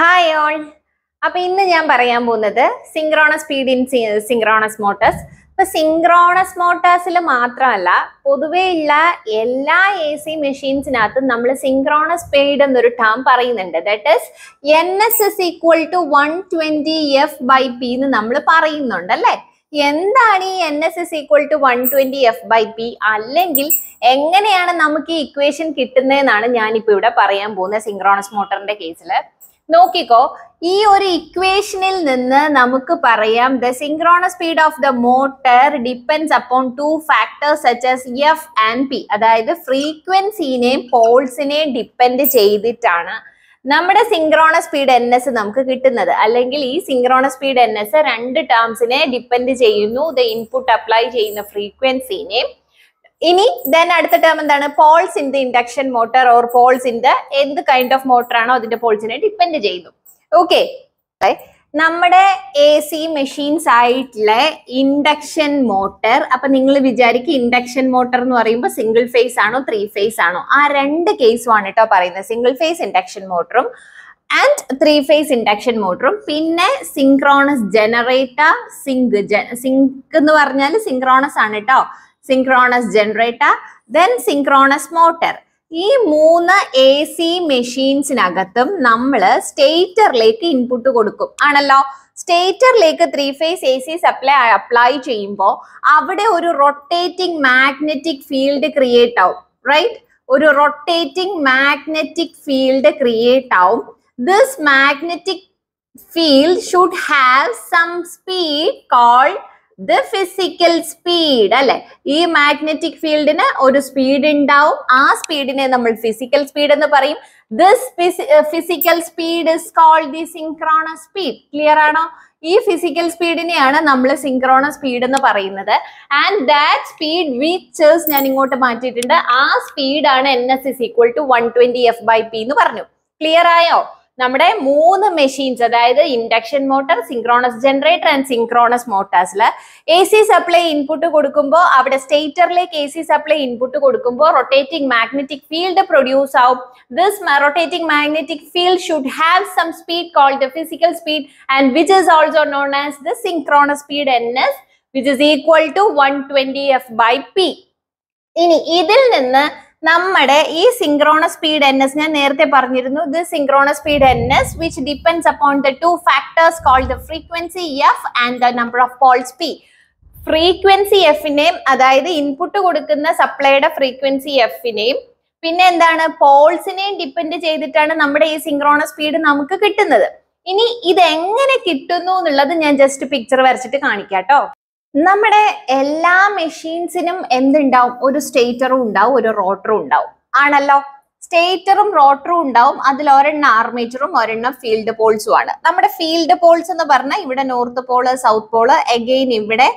hi all അപ്പൊ ഇന്ന് ഞാൻ പറയാൻ പോകുന്നത് synchronous speed in synchronous motors ഇപ്പൊ സിംഗ്രോണസ് മോട്ടേഴ്സിൽ മാത്രമല്ല പൊതുവേ എല്ലാ എ സി മെഷീൻസിനകത്തും നമ്മൾ സിങ്ക്രോണസ് സ്പീഡ് എന്നൊരു ടേം പറയുന്നുണ്ട് that is N S S equal to one twenty F by P എന്ന് നമ്മൾ പറയുന്നുണ്ട് അല്ലേ എന്താണ് ഈ N S S equal to one twenty F by P അല്ലെങ്കിൽ എങ്ങനെയാണ് നമുക്ക് ഈ ഇക്വേഷൻ കിട്ടുന്നതെന്നാണ് ഞാനിപ്പോ ഇവിടെ പറയാൻ പോകുന്നത് സിംഗ്രോണസ് മോട്ടറിന്റെ കേസിൽ നോക്കിക്കോ ഈ ഒരു ഇക്വേഷനിൽ നിന്ന് നമുക്ക് പറയാം the synchronous speed of the motor depends upon two factors as F and P അതായത് ഫ്രീക്വൻസിനെയും പോൾസിനെയും ഡിപ്പെൻഡ് ചെയ്തിട്ടാണ് നമ്മുടെ സിംഗ്രോണ സ്പീഡ് എൻ എസ് നമുക്ക് കിട്ടുന്നത് അല്ലെങ്കിൽ ഈ സിംഗ്രോണ സ്പീഡ് എൻ എസ് രണ്ട് ടേംസിനെ ഡിപ്പെൻഡ് ചെയ്യുന്നു ദ ഇൻപുട്ട് അപ്ലൈ ചെയ്യുന്ന ഫ്രീക്വൻസിനെയും ഇനി ദെൻ അടുത്ത ടേം എന്താണ് poles in the induction motor or poles in the എന്ത് കൈൻഡ് ഓഫ് മോട്ടർ ആണോ അതിന്റെ പോൾസിനെ ഡിപ്പെൻഡ് ചെയ്യുന്നു ഓക്കെ നമ്മുടെ എ സി മെഷീൻസ് ആയിട്ടുള്ള ഇൻഡക്ഷൻ മോട്ടർ അപ്പൊ നിങ്ങൾ വിചാരിക്കും ഇൻഡക്ഷൻ മോട്ടർ എന്ന് പറയുമ്പോൾ സിംഗിൾ ഫേസ് ആണോ ത്രീ ഫേസ് ആണോ ആ രണ്ട് കേസും ആണ് കേട്ടോ പറയുന്നത് സിംഗിൾ ഫേസ് ഇൻഡക്ഷൻ മോട്ടറും ആൻഡ് ത്രീ ഫേസ് ഇൻഡക്ഷൻ മോട്ടറും പിന്നെ സിങ്ക്രോണസ് ജനറേറ്റർ സിങ്ക് സിങ്ക് എന്ന് പറഞ്ഞാൽ സിങ്ക്രോണസ് ആണ് കേട്ടോ synchronous generator then synchronous motor ഈ മൂന്ന് എ സി മെഷീൻസിനകത്തും നമ്മൾ സ്റ്റേറ്ററിലേക്ക് ഇൻപുട്ട് കൊടുക്കും ആണല്ലോ സ്റ്റേറ്ററിലേക്ക് three phase A C supply apply ചെയ്യുമ്പോൾ അവിടെ ഒരു റൊട്ടേറ്റിംഗ് മാഗ്നറ്റിക് ഫീൽഡ് ക്രിയേറ്റ് ആവും റൈറ്റ് ഒരു റൊട്ടേറ്റിംഗ് മാഗ്നറ്റിക് ഫീൽഡ് ക്രിയേറ്റ് ആവും this magnetic field should have some speed called the physical speed അല്ലെ ഈ മാഗ്നറ്റിക് ഫീൽഡിന് ഒരു സ്പീഡ് ഉണ്ടാവും ആ സ്പീഡിനെ നമ്മൾ ഫിസിക്കൽ സ്പീഡ് എന്ന് പറയും this physical speed is called the synchronous speed clear ആണോ ഈ ഫിസിക്കൽ സ്പീഡിനെയാണ് നമ്മൾ സിൻക്രോണസ് സ്പീഡ് എന്ന് പറയുന്നത് ആൻഡ് ദാറ്റ് സ്പീഡ് വിച്ചേഴ്സ് ഞാൻ ഇങ്ങോട്ട് മാറ്റിയിട്ടുണ്ട് ആ സ്പീഡാണ് N S is equal to one twenty F by P എന്ന് പറഞ്ഞു ക്ലിയർ ആയോ നമ്മുടെ മൂന്ന് മെഷീൻസ് അതായത് induction motor synchronous generator and synchronous മോട്ടോഴ്സിൽ എ സി സപ്ലൈ ഇൻപുട്ട് കൊടുക്കുമ്പോൾ അവിടെ സ്റ്റേറ്ററിലേക്ക് എ സി സപ്ലൈ ഇൻപുട്ട് കൊടുക്കുമ്പോൾ റൊട്ടേറ്റിംഗ് മാഗ്നറ്റിക് ഫീൽഡ് പ്രൊഡ്യൂസ് ആവും this rotating magnetic field should have some speed called physical speed and which is also known as the synchronous speed N S which is equal to one twenty F by P ഇനി ഇതിൽ നിന്ന് നമ്മുടെ ഈ സിംഗ്രോണ speed N S ഞാൻ നേരത്തെ പറഞ്ഞിരുന്നു the synchronous speed N S which depends upon the two factors call the frequency F and the number of poles P frequency എഫിനെയും അതായത് ഇൻപുട്ട് കൊടുക്കുന്ന സപ്ലൈയുടെ ഫ്രീക്വൻസി എഫിനെയും പിന്നെ എന്താണ് പോൾസിനെയും ഡിപ്പെൻഡ് ചെയ്തിട്ടാണ് നമ്മുടെ ഈ സിംഗ്രോണ സ്പീഡ് നമുക്ക് കിട്ടുന്നത് ഇനി ഇത് എങ്ങനെ കിട്ടുന്നു എന്നുള്ളത് ഞാൻ ജസ്റ്റ് പിക്ചർ വരച്ചിട്ട് കാണിക്കാം കേട്ടോ നമ്മുടെ എല്ലാ മെഷീൻസിനും എന്തുണ്ടാവും ഒരു സ്റ്റേറ്ററും ഉണ്ടാവും ഒരു റോട്ടറും ഉണ്ടാവും ആണല്ലോ സ്റ്റേറ്ററും റോട്ടറും ഉണ്ടാവും അതിൽ ഒരെണ്ണം ആർമേച്ചറും ഒരെണ്ണം ഫീൽഡ് പോൾസും ആണ് നമ്മുടെ ഫീൽഡ് പോൾസ് എന്ന് പറഞ്ഞാൽ ഇവിടെ north pole south pole again ഇവിടെ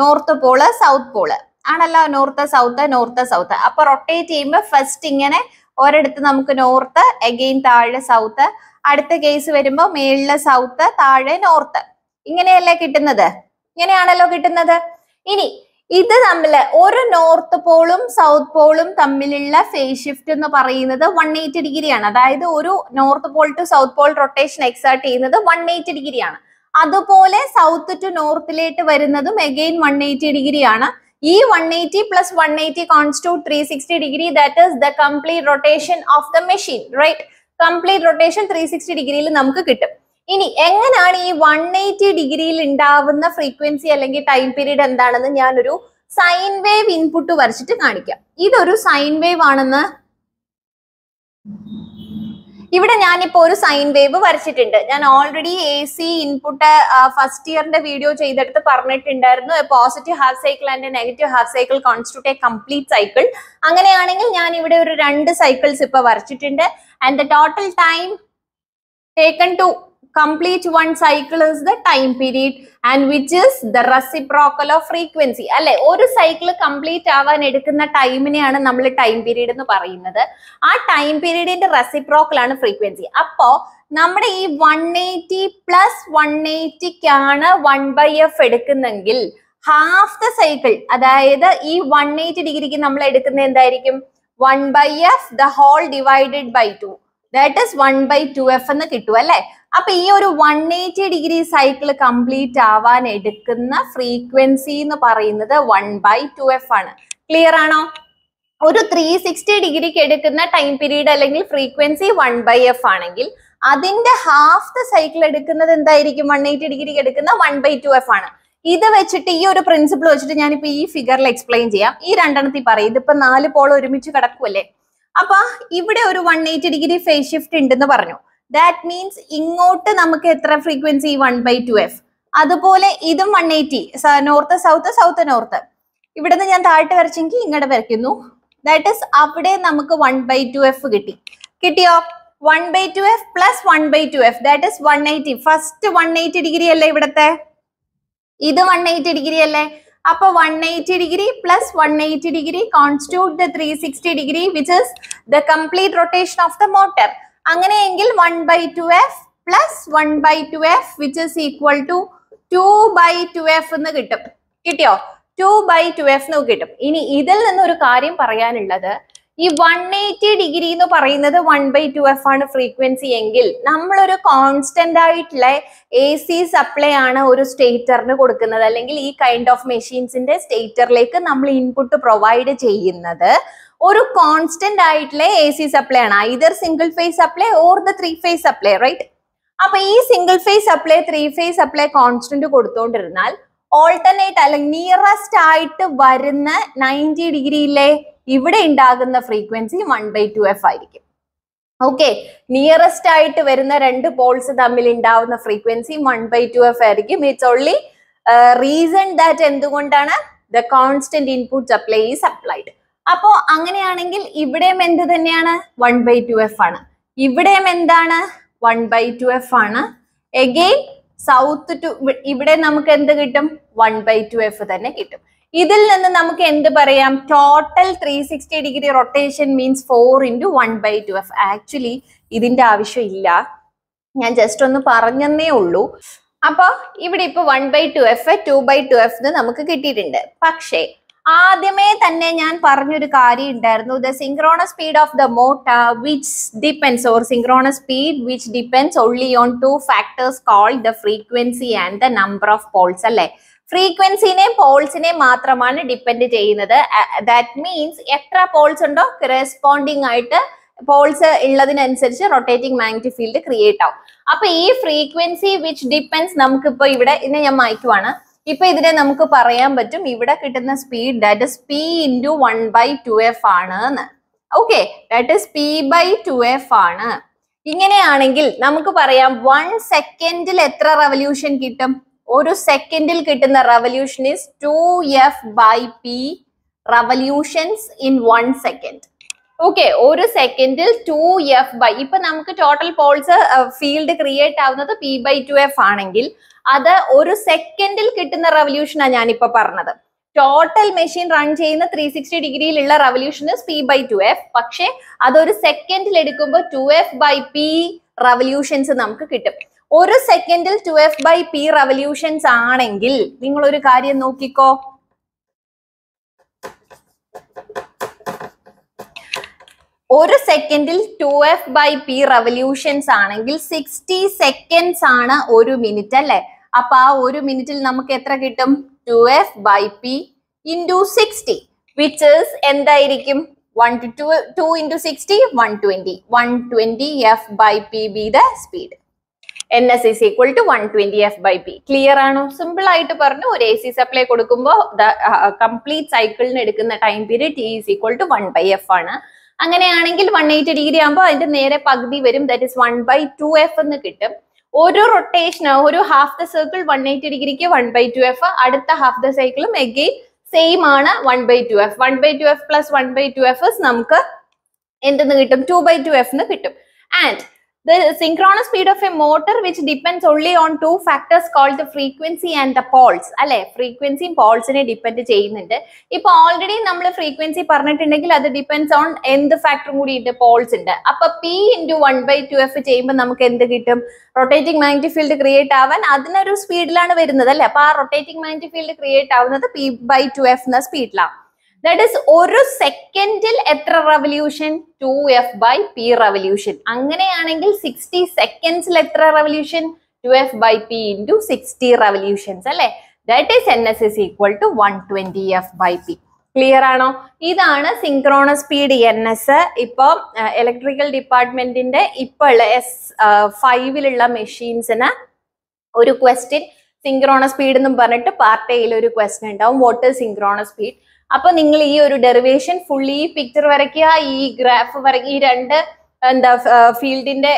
നോർത്ത് പോള് സൗത്ത് പോള് ആണല്ലോ നോർത്ത് സൗത്ത് നോർത്ത് സൗത്ത് അപ്പൊ റൊട്ടേറ്റ് ചെയ്യുമ്പോൾ ഫസ്റ്റ് ഇങ്ങനെ ഒരിടത്ത് നമുക്ക് നോർത്ത് എഗെയിൻ താഴെ സൗത്ത് അടുത്ത കേസ് വരുമ്പോൾ മേളില് സൗത്ത് താഴെ നോർത്ത് ഇങ്ങനെയല്ലേ കിട്ടുന്നത് ഇങ്ങനെയാണല്ലോ കിട്ടുന്നത് ഇനി ഇത് തമ്മിൽ ഒരു നോർത്ത് പോളും സൗത്ത് പോളും തമ്മിലുള്ള ഫേസ് ഷിഫ്റ്റ് എന്ന് പറയുന്നത് വൺ എയ്റ്റി ഡിഗ്രിയാണ് അതായത് ഒരു north pole to south pole rotation exert ചെയ്യുന്നത് വൺ എയ്റ്റി ഡിഗ്രിയാണ് അതുപോലെ സൗത്ത് ടു നോർത്തിലേക്ക് വരുന്നതും അഗെയിൻ വൺ എയ്റ്റി ഡിഗ്രിയാണ് ഈ one eighty plus one eighty constitute three sixty degree that is the complete rotation of the machine right complete rotation three sixty ഡിഗ്രിയിൽ നമുക്ക് കിട്ടും ഇനി എങ്ങനെയാണ് ഈ വൺ എയ്റ്റി ഡിഗ്രിയിൽ ഉണ്ടാവുന്ന ഫ്രീക്വൻസി അല്ലെങ്കിൽ ടൈം പീരീഡ് എന്താണെന്ന് ഞാനൊരു സൈൻ വേവ് ഇൻപുട്ട് വരച്ചിട്ട് കാണിക്കാം ഇതൊരു സൈൻ വേവ് ആണെന്ന് ഇവിടെ ഞാനിപ്പോ ഒരു സൈൻ വേവ് വരച്ചിട്ടുണ്ട് ഞാൻ already A C input first ഇയറിന്റെ വീഡിയോ ചെയ്തെടുത്ത് പറഞ്ഞിട്ടുണ്ടായിരുന്നു positive half cycle and negative half cycle constitute a complete cycle അങ്ങനെയാണെങ്കിൽ ഞാൻ ഇവിടെ ഒരു രണ്ട് സൈക്കിൾസ് ഇപ്പൊ വരച്ചിട്ടുണ്ട് and the total time taken to complete one cycle is the time period and which is the reciprocal of frequency അല്ലെ ഒരു cycle complete ആവാൻ എടുക്കുന്ന ടൈമിനെയാണ് നമ്മൾ ടൈം പീരീഡ് എന്ന് പറയുന്നത് ആ ടൈം പീരീഡിന്റെ റെസിപ്രോക്കൽ ആണ് ഫ്രീക്വൻസി അപ്പോ നമ്മുടെ ഈ വൺ എയ്റ്റി പ്ലസ് വൺ എയ്റ്റിക്കാണ് വൺ ബൈ എഫ് എടുക്കുന്നെങ്കിൽ ഹാഫ് ദ സൈക്കിൾ അതായത് ഈ വൺ എയ്റ്റി ഡിഗ്രിക്ക് നമ്മൾ എടുക്കുന്ന എന്തായിരിക്കും one by F the whole divided by two that is one by two F എന്ന് കിട്ടും അല്ലെ അപ്പൊ ഈ ഒരു one eighty degree cycle complete ആവാൻ എടുക്കുന്ന ഫ്രീക്വൻസി എന്ന് പറയുന്നത് വൺ ബൈ ടു എഫ് ആണ് ക്ലിയർ ആണോ ഒരു ത്രീ സിക്സ്റ്റി ഡിഗ്രിക്ക് എടുക്കുന്ന ടൈം പീരീഡ് അല്ലെങ്കിൽ ഫ്രീക്വൻസി വൺ ബൈ എഫ് ആണെങ്കിൽ അതിന്റെ ഹാഫ് ദ സൈക്കിൾ എടുക്കുന്നത് എന്തായിരിക്കും വൺ എയ്റ്റി ഡിഗ്രിക്ക് എടുക്കുന്ന വൺ ബൈ ടു എഫ് ആണ് ഇത് വെച്ചിട്ട് ഈ ഒരു പ്രിൻസിപ്പിൾ വെച്ചിട്ട് ഞാനിപ്പോ ഈ ഫിഗറിൽ എക്സ്പ്ലെയിൻ ചെയ്യാം ഈ രണ്ടെണ്ണത്തിൽ പറയും ഇതിപ്പോ നാല് പോൾ ഒരുമിച്ച് കിടക്കുമല്ലേ അപ്പൊ ഇവിടെ ഒരു one eighty degree phase shift ഉണ്ടെന്ന് പറഞ്ഞു ദാറ്റ് മീൻസ് ഇങ്ങോട്ട് നമുക്ക് എത്ര frequency one by two F അതുപോലെ ഇതും one eighty north south south north ഇവിടുന്ന് ഞാൻ താഴ്ത്ത് വരച്ചെങ്കിൽ ഇങ്ങോട്ട് വരയ്ക്കുന്നു ദാറ്റ് ഇസ് അവിടെ നമുക്ക് വൺ ബൈ ടു എഫ് കിട്ടി കിട്ടിയോ one by two F plus one by two F that is one eighty first one eighty degree അല്ലേ ഇവിടത്തെ ഇത് വൺ എയ്റ്റി ഡിഗ്രി അല്ലേ അപ്പൊ one eighty degree plus one eighty degree constitute the three sixty degree which is the complete rotation of the motor അങ്ങനെയെങ്കിൽ one by two F plus one by two F which is equal to two by two F എന്ന് കിട്ടും കിട്ടിയോ to by two F എന്ന് കിട്ടും ഇനി ഇതിൽ നിന്ന് ഒരു കാര്യം പറയാനുള്ളത് ഈ വൺ എയ്റ്റി ഡിഗ്രി എന്ന് പറയുന്നത് വൺ ബൈ ടു എഫ് ആണ് ഫ്രീക്വൻസി എങ്കിൽ നമ്മളൊരു കോൺസ്റ്റന്റ് ആയിട്ടുള്ള എ സി സപ്ലൈ ആണ് ഒരു സ്റ്റേറ്ററിന് കൊടുക്കുന്നത് അല്ലെങ്കിൽ ഈ കൈൻഡ് ഓഫ് മെഷീൻസിന്റെ സ്റ്റേറ്ററിലേക്ക് നമ്മൾ ഇൻപുട്ട് പ്രൊവൈഡ് ചെയ്യുന്നത് ഒരു കോൺസ്റ്റന്റ് ആയിട്ടുള്ള എ സി സപ്ലൈ ആണ് either single phase supply or the three phase supply right അപ്പൊ ഈ single phase supply three phase supply constant കൊടുത്തോണ്ടിരുന്നാൽ ഓൾട്ടർനേറ്റ് അല്ലെങ്കിൽ നിയറസ്റ്റ് ആയിട്ട് വരുന്ന നയൻറ്റി ഡിഗ്രിയിലെ ഇവിടെ ഉണ്ടാകുന്ന frequency one by two F ആയിരിക്കും ഓക്കെ നിയറസ്റ്റ് ആയിട്ട് വരുന്ന രണ്ട് പോൾസ് തമ്മിൽ ഉണ്ടാവുന്ന frequency one by two F ആയിരിക്കും ഇറ്റ്സ് ഓൺലി റീസൺ ദാറ്റ് എന്തുകൊണ്ടാണ് the constant input supply is applied അപ്പോ അങ്ങനെയാണെങ്കിൽ ഇവിടെയും എന്ത് തന്നെയാണ് വൺ ബൈ ടു എഫ് ആണ് ഇവിടെയും എന്താണ് വൺ ബൈ ടു എഫ് ആണ് എഗെയിൻ സൗത്ത് ടു ഇവിടെ നമുക്ക് എന്ത് കിട്ടും വൺ ബൈ ടു എഫ് തന്നെ കിട്ടും ഇതിൽ നിന്ന് നമുക്ക് എന്ത് പറയാം total three sixty degree rotation means four into one by two F actually ഇതിന്റെ ആവശ്യമില്ല ഞാൻ ജസ്റ്റ് ഒന്ന് പറഞ്ഞെന്നേ ഉള്ളൂ അപ്പോൾ ഇവിടെ ഇപ്പോൾ one by two F two by two F നമുക്ക് കിട്ടിയിട്ടുണ്ട് പക്ഷേ ആദ്യമേ തന്നെ ഞാൻ പറഞ്ഞൊരു കാര്യം ഉണ്ടായിരുന്നു the synchronous speed of the motor which depends or synchronous speed which depends only on two factors call the frequency and the number of poles അല്ലേ ഫ്രീക്വൻസിനെയും പോൾസിനെയും മാത്രമാണ് ഡിപ്പെൻഡ് ചെയ്യുന്നത് ദാറ്റ് മീൻസ് എത്ര പോൾസ് ഉണ്ടോ കറസ്പോണ്ടിങ് ആയിട്ട് പോൾസ് ഉള്ളതിനനുസരിച്ച് rotating magnetic field create ആവും അപ്പൊ ഈ ഫ്രീക്വൻസി വിച്ച് ഡിപ്പെൻസ് നമുക്കിപ്പോ ഇവിടെ ഇന്ന് ഞാൻ മായ്ക്കുവാണ് ഇപ്പൊ ഇതിനെ നമുക്ക് പറയാൻ പറ്റും ഇവിടെ കിട്ടുന്ന speed that is P into one by two F ആണ് എന്ന് okay that is P by two F ആണ് ഇങ്ങനെയാണെങ്കിൽ നമുക്ക് പറയാം വൺ സെക്കൻഡിൽ എത്ര റവല്യൂഷൻ കിട്ടും ഒരു സെക്കൻഡിൽ കിട്ടുന്ന revolution is two F by P revolutions in one second okay ഒരു സെക്കൻഡിൽ ടു എഫ് ബൈ ഇപ്പൊ നമുക്ക് ടോട്ടൽ പോൾസ് ഫീൽഡ് ക്രിയേറ്റ് ആവുന്നത് പി ബൈ ടു എഫ് ആണെങ്കിൽ അത് ഒരു സെക്കൻഡിൽ കിട്ടുന്ന റവല്യൂഷനാണ് ഞാനിപ്പോ പറഞ്ഞത് ടോട്ടൽ മെഷീൻ റൺ ചെയ്യുന്ന ത്രീ സിക്സ്റ്റി ഡിഗ്രിയിലുള്ള revolution P by two F പക്ഷെ അതൊരു സെക്കൻഡിൽ എടുക്കുമ്പോൾ two F by P revolutions നമുക്ക് കിട്ടും ഒരു സെക്കൻഡിൽ two F by P revolutions ആണെങ്കിൽ നിങ്ങൾ ഒരു കാര്യം നോക്കിക്കോ ഒരു സെക്കൻഡിൽ two F by P revolutions ആണെങ്കിൽ സിക്സ്റ്റി സെക്കൻഡ്സ് ആണ് ഒരു മിനിറ്റ് അല്ലെ അപ്പൊ ആ ഒരു മിനിറ്റിൽ നമുക്ക് എത്ര കിട്ടും two F by P into sixty വിച്ചേഴ്സ് എന്തായിരിക്കും one two two two into sixty one twenty one twenty F by P be the speed N S is equal to one twenty F by P clear ആണോ simple ആയിട്ട് പറഞ്ഞു ഒരു A C supply കൊടുക്കുമ്പോൾ complete സൈക്കിളിന് എടുക്കുന്ന time period T is equal to one by F ആണ് അങ്ങനെയാണെങ്കിൽ one eighty degree ആകുമ്പോൾ അതിന്റെ നേരെ പകുതി വരും that is one by two F എന്ന് കിട്ടും ഓരോ റൊട്ടേഷൻ ഒരു half the circle one eighty ഡിഗ്രിക്ക് വൺ ബൈ ടു എഫ് അടുത്ത ഹാഫ് ദ സൈക്കിളും എഗെയിൻ സെയിം ആണ് one by two F one by two F plus one by two F നമുക്ക് എന്തെന്ന് കിട്ടും ടു ബൈ ടു എഫ് എന്ന് കിട്ടും and the synchronous speed of a motor which depends only on two factors called the frequency and the pulse അല്ലെ ഫ്രീക്വൻസിയും പോൾസിനെ depend ചെയ്യുന്നുണ്ട് ഇപ്പൊ already നമ്മൾ ഫ്രീക്വൻസി പറഞ്ഞിട്ടുണ്ടെങ്കിൽ അത് ഡിപ്പെൻസ് ഓൺ എന്ത് ഫാക്ടറും കൂടി ഉണ്ട് പോൾസ് ഉണ്ട് അപ്പൊ P into one by two F ചെയ്യുമ്പോൾ നമുക്ക് എന്ത് കിട്ടും റൊട്ടേറ്റിംഗ് മാഗ്നറ്റിക് ഫീൽഡ് ക്രിയേറ്റ് ആവാൻ അതിനൊരു സ്പീഡിലാണ് വരുന്നത് അല്ലെ അപ്പൊ ആ റൊട്ടേറ്റിംഗ് മാഗ്നറ്റിക് ഫീൽഡ് ക്രിയേറ്റ് ആവുന്നത് പി ബൈ ടു എഫ് എന്ന സ്പീഡിലാണ് ദാറ്റ് ഈസ് ഒരു സെക്കൻഡിൽ എത്ര revolution two F by P revolution അങ്ങനെയാണെങ്കിൽ സിക്സ്റ്റി സെക്കൻഡ്സിൽ എത്ര revolution two F by P into sixty revolutions അല്ലേ that is N S is equal to one twenty F by P clear ആണോ ഇതാണ് സിങ്ക്രോണസ് സ്പീഡ് എൻ എസ് ഇപ്പോൾ electrical ഡിപ്പാർട്ട്മെന്റിന്റെ ഇപ്പോൾ S ഫൈവിലുള്ള മെഷീൻസിന് ഒരു ക്വസ്റ്റ്യൻ സിങ്ക്രോണസ് സ്പീഡ് എന്നും പറഞ്ഞിട്ട് പാർട്ട് എയിൽ ഒരു ക്വസ്റ്റ്യൻ ഉണ്ടാവും വോട്ട് ഇസ് സ്പീഡ് അപ്പൊ നിങ്ങൾ ഈ ഒരു ഡെറിവേഷൻ ഫുള്ളി പിക്ചർ വരയ്ക്കുക ഈ ഗ്രാഫ് വരയ്ക്കുക ഈ രണ്ട് എന്താ ഫീൽഡിന്റെ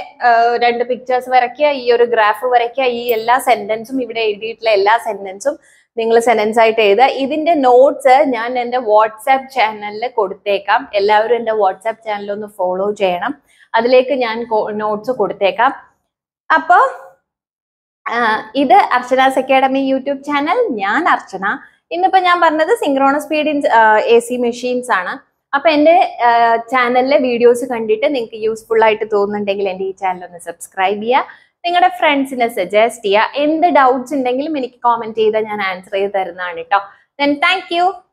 രണ്ട് പിക്ചേഴ്സ് വരയ്ക്കുക ഈ ഒരു ഗ്രാഫ് വരയ്ക്കുക ഈ എല്ലാ സെന്റൻസും ഇവിടെ എഴുതിയിട്ടുള്ള എല്ലാ സെന്റൻസും നിങ്ങൾ സെന്റൻസ് ആയിട്ട് എഴുതുക ഇതിന്റെ നോട്ട്സ് ഞാൻ എൻ്റെ വാട്സാപ്പ് ചാനലിൽ കൊടുത്തേക്കാം എല്ലാവരും എൻ്റെ വാട്സാപ്പ് ചാനൽ ഒന്ന് ഫോളോ ചെയ്യണം അതിലേക്ക് ഞാൻ നോട്ട്സ് കൊടുത്തേക്കാം അപ്പോൾ ഇത് അർച്ചനാസ് അക്കാഡമി യൂട്യൂബ് ചാനൽ ഞാൻ അർച്ചന ഇന്നിപ്പോ ഞാൻ പറഞ്ഞത് synchronous speed A C machines ആണ് അപ്പൊ എന്റെ ചാനലിലെ വീഡിയോസ് കണ്ടിട്ട് നിങ്ങൾക്ക് യൂസ്ഫുൾ ആയിട്ട് തോന്നുന്നുണ്ടെങ്കിൽ എന്റെ ഈ ചാനൽ ഒന്ന് സബ്സ്ക്രൈബ് ചെയ്യുക നിങ്ങളുടെ ഫ്രണ്ട്സിനെ സജസ്റ്റ് ചെയ്യുക എന്ത് ഡൗട്ട്സ് ഉണ്ടെങ്കിലും എനിക്ക് കോമെന്റ് ചെയ്താൽ ഞാൻ ആൻസർ ചെയ്ത് തരുന്നതാണ് കേട്ടോ ദെൻ താങ്ക്